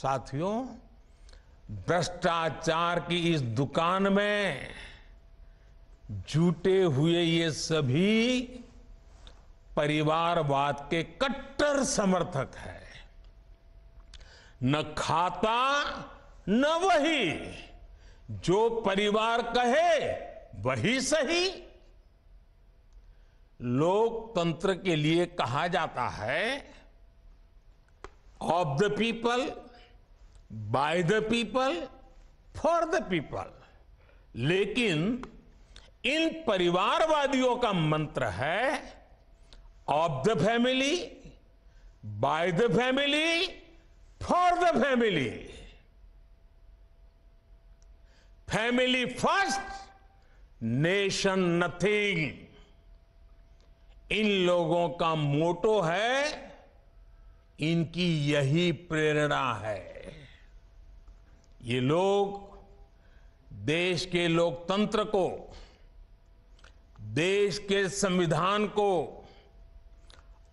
साथियों भ्रष्टाचार की इस दुकान में जुटे हुए ये सभी परिवारवाद के कट्टर समर्थक है न खाता न वही जो परिवार कहे वही सही लोकतंत्र के लिए कहा जाता है of the people by the people for the people लेकिन इन परिवारवादियों का मंत्र है of the family by the family for the family family first nation nothing इन लोगों का मोटो है इनकी यही प्रेरणा है ये लोग देश के लोकतंत्र को देश के संविधान को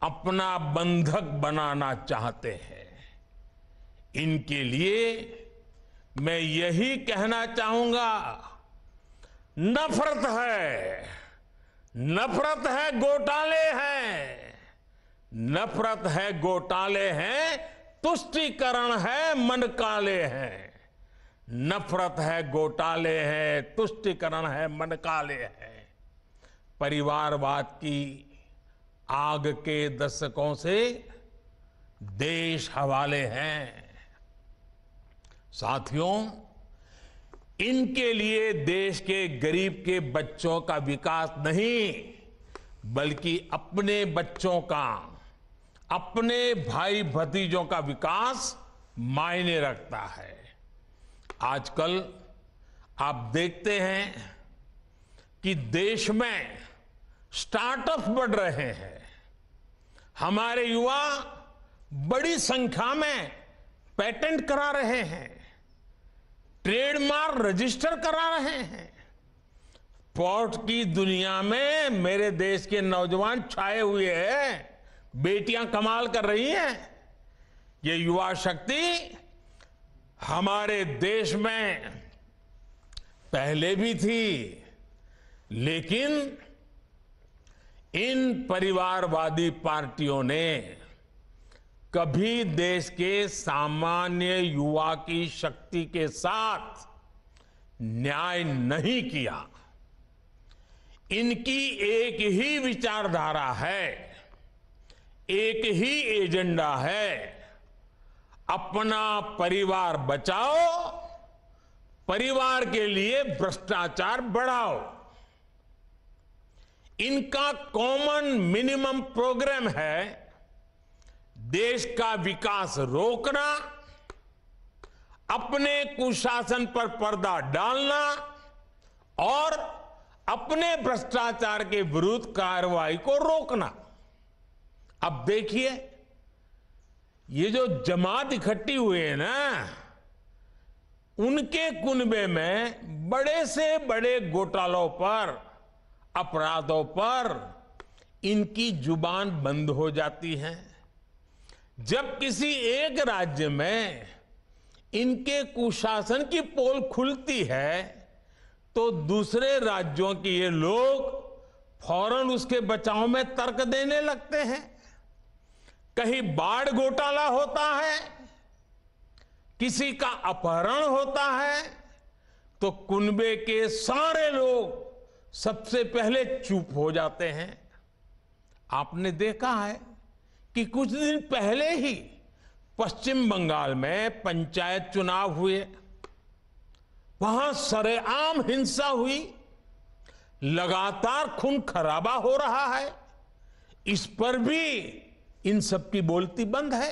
अपना बंधक बनाना चाहते हैं इनके लिए मैं यही कहना चाहूंगा नफरत है नफरत है घोटाले हैं नफरत है घोटाले हैं तुष्टिकरण है मनकाले हैं नफरत है घोटाले हैं तुष्टिकरण है मनकाले हैं परिवारवाद की आग के दशकों से देश हवाले हैं साथियों इनके लिए देश के गरीब के बच्चों का विकास नहीं बल्कि अपने बच्चों का अपने भाई भतीजों का विकास मायने रखता है आजकल आप देखते हैं कि देश में स्टार्टअप बढ़ रहे हैं हमारे युवा बड़ी संख्या में पेटेंट करा रहे हैं ट्रेडमार्क रजिस्टर करा रहे हैं स्पोर्ट की दुनिया में मेरे देश के नौजवान छाए हुए हैं बेटियां कमाल कर रही हैं ये युवा शक्ति हमारे देश में पहले भी थी लेकिन इन परिवारवादी पार्टियों ने कभी देश के सामान्य युवा की शक्ति के साथ न्याय नहीं किया इनकी एक ही विचारधारा है एक ही एजेंडा है अपना परिवार बचाओ परिवार के लिए भ्रष्टाचार बढ़ाओ इनका कॉमन मिनिमम प्रोग्राम है देश का विकास रोकना अपने कुशासन पर पर्दा डालना और अपने भ्रष्टाचार के विरुद्ध कार्रवाई को रोकना अब देखिए ये जो जमात इकट्ठी हुए है ना उनके कुनबे में बड़े से बड़े घोटालों पर अपराधों पर इनकी जुबान बंद हो जाती है जब किसी एक राज्य में इनके कुशासन की पोल खुलती है तो दूसरे राज्यों के ये लोग फौरन उसके बचाव में तर्क देने लगते हैं कहीं बाढ़ घोटाला होता है किसी का अपहरण होता है तो कुनबे के सारे लोग सबसे पहले चुप हो जाते हैं आपने देखा है कि कुछ दिन पहले ही पश्चिम बंगाल में पंचायत चुनाव हुए वहां सरेआम हिंसा हुई लगातार खून खराबा हो रहा है इस पर भी इन सबकी बोलती बंद है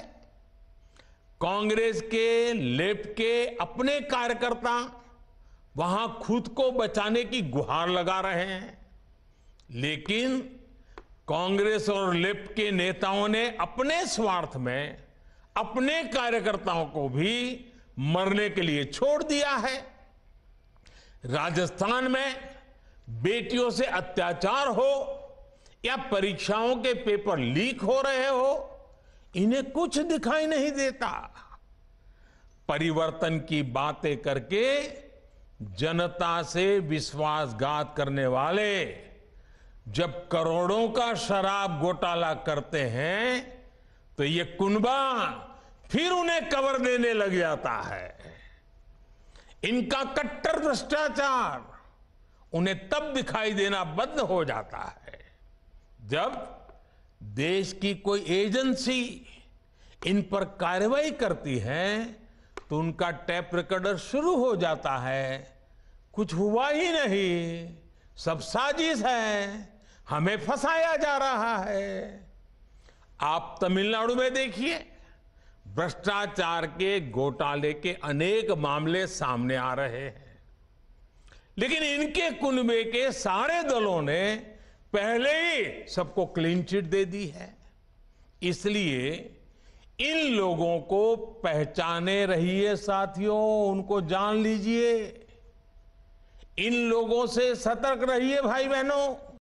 कांग्रेस के लेफ्ट के अपने कार्यकर्ता वहां खुद को बचाने की गुहार लगा रहे हैं लेकिन कांग्रेस और लेफ्ट के नेताओं ने अपने स्वार्थ में अपने कार्यकर्ताओं को भी मरने के लिए छोड़ दिया है राजस्थान में बेटियों से अत्याचार हो या परीक्षाओं के पेपर लीक हो रहे हो इन्हें कुछ दिखाई नहीं देता परिवर्तन की बातें करके जनता से विश्वासघात करने वाले जब करोड़ों का शराब घोटाला करते हैं तो ये कुनबा फिर उन्हें कवर देने लग जाता है इनका कट्टर भ्रष्टाचार उन्हें तब दिखाई देना बंद हो जाता है जब देश की कोई एजेंसी इन पर कार्रवाई करती है तो उनका टैप रिकॉर्डर शुरू हो जाता है कुछ हुआ ही नहीं सब साजिश है हमें फंसाया जा रहा है आप तमिलनाडु में देखिए भ्रष्टाचार के घोटाले के अनेक मामले सामने आ रहे हैं लेकिन इनके कुनबे के सारे दलों ने पहले ही सबको क्लीन चिट दे दी है इसलिए इन लोगों को पहचाने रहिए साथियों उनको जान लीजिए इन लोगों से सतर्क रहिए भाई बहनों